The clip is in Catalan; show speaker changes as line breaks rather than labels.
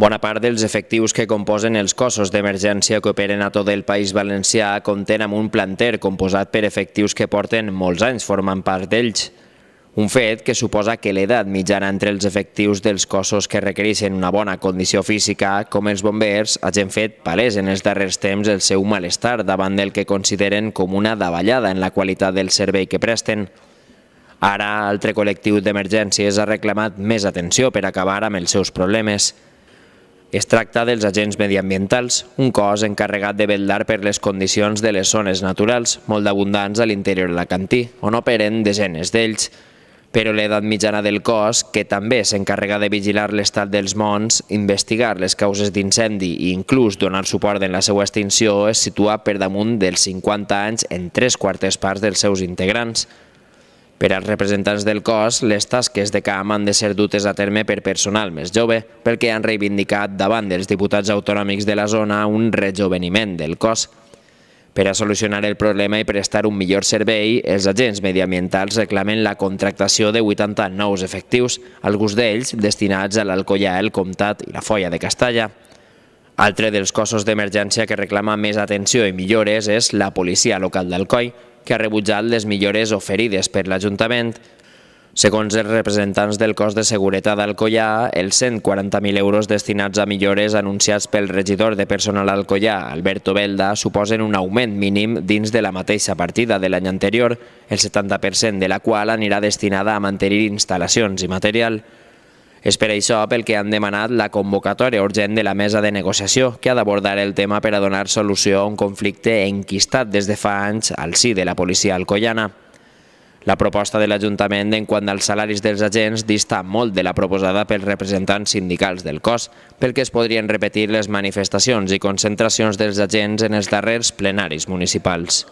Bona part dels efectius que composen els cossos d'emergència que operen a tot el País Valencià compten amb un planter composat per efectius que porten molts anys formant part d'ells. Un fet que suposa que l'edat mitjana entre els efectius dels cossos que requereixen una bona condició física, com els bombers, hagin fet palès en els darrers temps el seu malestar davant del que consideren com una davallada en la qualitat del servei que presten. Ara, altre col·lectiu d'emergències ha reclamat més atenció per acabar amb els seus problemes. Es tracta dels agents mediambientals, un cos encarregat de vetllar per les condicions de les zones naturals, molt abundants a l'interior de la Cantí, on operen desenes d'ells. Però l'edat mitjana del cos, que també s'encarrega de vigilar l'estat dels mons, investigar les causes d'incendi i inclús donar suport en la seva extinció, es situa per damunt dels 50 anys en tres quartes parts dels seus integrants. Per als representants del cos, les tasques de camp han de ser dutes a terme per personal més jove, pel que han reivindicat davant dels diputats autonòmics de la zona un rejoveniment del cos. Per a solucionar el problema i prestar un millor servei, els agents mediambientals reclamen la contractació de 80 nous efectius, alguns d'ells destinats a l'Alcoyà, el Comtat i la Folla de Castalla. Altre dels cossos d'emergència que reclama més atenció i millores és la policia local d'Alcoi, que ha rebutjat les millores oferides per l'Ajuntament. Segons els representants del cos de seguretat d'Alcoyà, els 140.000 euros destinats a millores anunciats pel regidor de personal d'Alcoyà, Alberto Belda, suposen un augment mínim dins de la mateixa partida de l'any anterior, el 70% de la qual anirà destinada a mantenir instal·lacions i material. És per això pel que han demanat la convocatòria urgent de la mesa de negociació, que ha d'abordar el tema per a donar solució a un conflicte enquistat des de fa anys al sí de la policia alcoiana. La proposta de l'Ajuntament en quant als salaris dels agents dista molt de la proposada pels representants sindicals del cos, pel que es podrien repetir les manifestacions i concentracions dels agents en els darrers plenaris municipals.